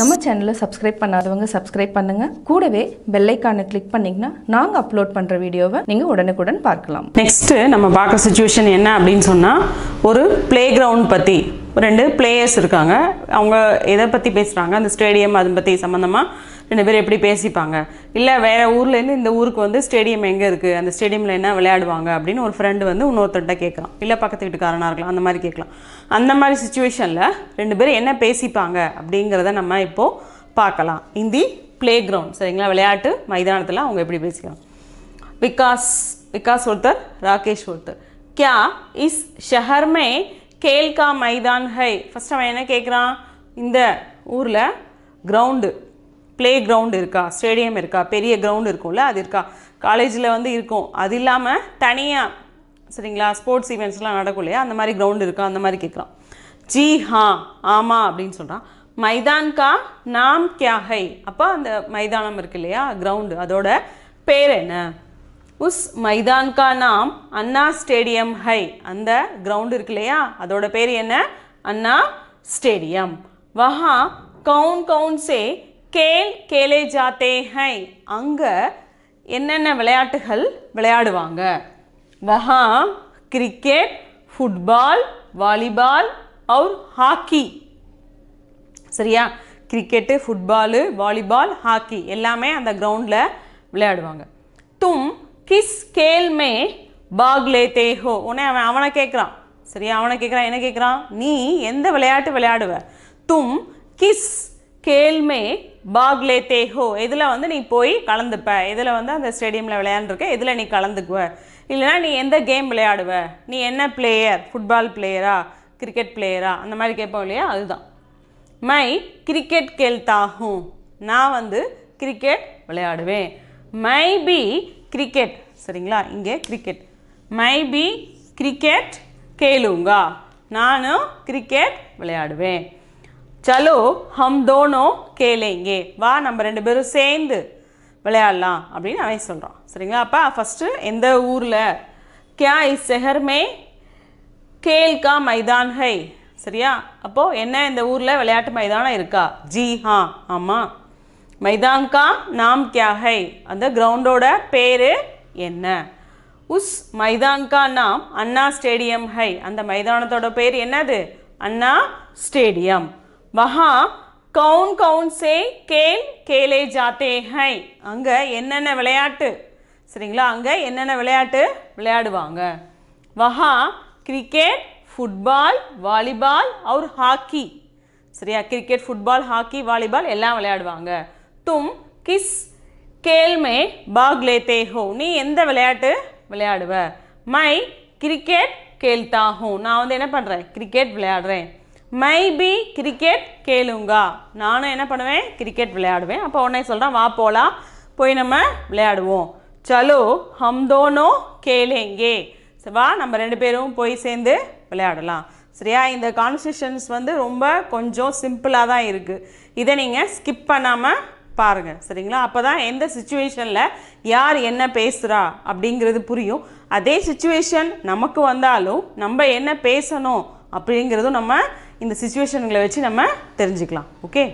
நம்ம சேனலை சப்ஸ்கிரைப் பண்ணாதவங்க சப்ஸ்கிரைப் பண்ணுங்க கூடவே பெல்லைக்கானை கிளிக் பண்ணிங்கன்னா நாங்கள் அப்லோட் பண்ணுற வீடியோவை நீங்கள் உடனுக்குடன் பார்க்கலாம் நெக்ஸ்ட்டு நம்ம பார்க்குற சுச்சுவேஷன் என்ன அப்படின்னு சொன்னால் ஒரு பிளே கிரவுண்ட் பற்றி ரெண்டு பிளேயர்ஸ் இருக்காங்க அவங்க எதை பற்றி பேசுகிறாங்க அந்த ஸ்டேடியம் அதை பற்றி சம்மந்தமாக ரெண்டு பேரும் எப்படி பேசிப்பாங்க இல்லை வேறு ஊர்லேருந்து இந்த ஊருக்கு வந்து ஸ்டேடியம் எங்கே இருக்குது அந்த ஸ்டேடியமில் என்ன விளையாடுவாங்க அப்படின்னு ஒரு ஃப்ரெண்டு வந்து இன்னொருத்தர்கிட்ட கேட்கலாம் இல்லை பக்கத்து வீட்டுக்காரனாக இருக்கலாம் அந்த மாதிரி கேட்கலாம் அந்த மாதிரி சுச்சுவேஷனில் ரெண்டு பேரும் என்ன பேசிப்பாங்க அப்படிங்கிறத நம்ம இப்போது பார்க்கலாம் இந்தி ப்ளே கிரவுண்ட் சரிங்களா விளையாட்டு மைதானத்தில் அவங்க எப்படி பேசிக்கலாம் விகாஸ் விகாஸ் ஒருத்தர் ராகேஷ் ஒருத்தர் கியா இஸ் ஷஹர்மே கேல்கா மைதான் ஹை ஃபஸ்ட் அவன் என்ன கேட்குறான் இந்த ஊரில் கிரவுண்டு ப்ளே கிரவுண்ட் இருக்கா ஸ்டேடியம் இருக்கா பெரிய கிரவுண்ட் இருக்கும்ல அது இருக்கா காலேஜில் வந்து இருக்கும் அது இல்லாமல் தனியாக சரிங்களா ஸ்போர்ட்ஸ் ஈவெண்ட்ஸ்லாம் நடக்கும் இல்லையா அந்த மாதிரி கிரவுண்ட் இருக்கா அந்த மாதிரி கேட்குறான் ஜி ஹா ஆமாம் அப்படின்னு சொல்கிறான் மைதான் கா நாம் கியாகை ஹை அப்போ அந்த மைதானம் இருக்கு இல்லையா கிரவுண்டு அதோட பேர் என்ன உஸ் மைதான் கா நாம் அண்ணா ஸ்டேடியம் ஹை அந்த கிரவுண்டு இருக்கு இல்லையா அதோட பேர் என்ன அண்ணா ஸ்டேடியம் வஹா கவுன் கவுன் சே கேல் கேலே ஜாத்தே ஹை அங்கே என்னென்ன விளையாட்டுகள் விளையாடுவாங்க வஹா கிரிக்கெட் ஃபுட்பால் வாலிபால் அவுர் ஹாக்கி சரியா கிரிக்கெட்டு ஃபுட்பாலு வாலிபால் ஹாக்கி எல்லாமே அந்த கிரவுண்டில் விளையாடுவாங்க தும் கிஸ் கேல்மே பாக்லே தேஹோ உடனே அவன் அவனை கேட்குறான் சரியா அவனை கேட்குறான் என்ன கேட்குறான் நீ எந்த விளையாட்டு விளையாடுவ தும் கிஸ் கேள்மே பாக்லே தேஹோ இதில் வந்து நீ போய் கலந்துப்ப இதில் வந்து அந்த ஸ்டேடியமில் விளையாண்டுருக்க இதில் நீ கலந்துக்குவ இல்லைனா நீ எந்த கேம் விளையாடுவ நீ என்ன பிளேயர் ஃபுட்பால் பிளேயரா கிரிக்கெட் பிளேயரா அந்த மாதிரி கேட்போம் இல்லையா அதுதான் மை கிரிக்கெட் கேல்தாகும் நான் வந்து கிரிக்கெட் விளையாடுவேன் மை பி கிரிக்கெட் சரிங்களா இங்கே கிரிக்கெட் மை பி கிரிக்கெட் கேளுங்கா நானும் கிரிக்கெட் விளையாடுவேன் சலோ ஹம் தோனோ கேலேங்கே வா நம்ம ரெண்டு பேரும் சேர்ந்து விளையாடலாம் அப்படின்னு அவன் சொல்கிறான் சரிங்களா அப்போ ஃபஸ்ட்டு எந்த ஊரில் கியா இஸ் செஹர்மே கேல் கா மைதான் ஹை சரியா அப்போது என்ன இந்த ஊரில் விளையாட்டு மைதானம் இருக்கா ஜி ஹா ஆமாம் மைதான் கா நாம் கியா ஹை அந்த கிரவுண்டோட பேர் என்ன உஸ் மைதான் கா நாம் அண்ணா ஸ்டேடியம் ஹை அந்த மைதானத்தோட பேர் என்னது அண்ணா ஸ்டேடியம் வஹா கவுன் கவுன் சே கேல் கேலே ஜாத்தே ஹை அங்கே என்னென்ன விளையாட்டு சரிங்களா அங்கே என்னென்ன விளையாட்டு விளையாடுவாங்க வஹா கிரிக்கெட் ஃபுட்பால் வாலிபால் அவர் ஹாக்கி சரியா கிரிக்கெட் ஃபுட்பால் ஹாக்கி வாலிபால் எல்லாம் விளையாடுவாங்க தும் கிஸ் கேல்மே பாக்லே ஹோ நீ எந்த விளையாட்டு விளையாடுவ மை கிரிக்கெட் கேல்தா ஹோ நான் வந்து என்ன பண்ணுறேன் கிரிக்கெட் விளையாடுறேன் மைபி கிரிக்கெட் கேளுங்கா நானும் என்ன பண்ணுவேன் கிரிக்கெட் விளையாடுவேன் அப்போ உடனே சொல்கிறேன் வா போகலாம் போய் நம்ம விளையாடுவோம் சலோ ஹம் தோனோ கேளுங்கே வா நம்ம ரெண்டு பேரும் போய் சேர்ந்து விளையாடலாம் சரியா இந்த கான்வர்சேஷன்ஸ் வந்து ரொம்ப கொஞ்சம் சிம்பிளாக தான் இருக்குது இதை நீங்கள் ஸ்கிப் பண்ணாமல் பாருங்கள் சரிங்களா அப்போ தான் எந்த சுச்சுவேஷனில் யார் என்ன பேசுகிறா அப்படிங்கிறது புரியும் அதே சுச்சுவேஷன் நமக்கு வந்தாலும் நம்ம என்ன பேசணும் அப்படிங்கிறதும் நம்ம இந்த சுச்சுவேஷன்களை வச்சு நம்ம தெரிஞ்சுக்கலாம் ஓகே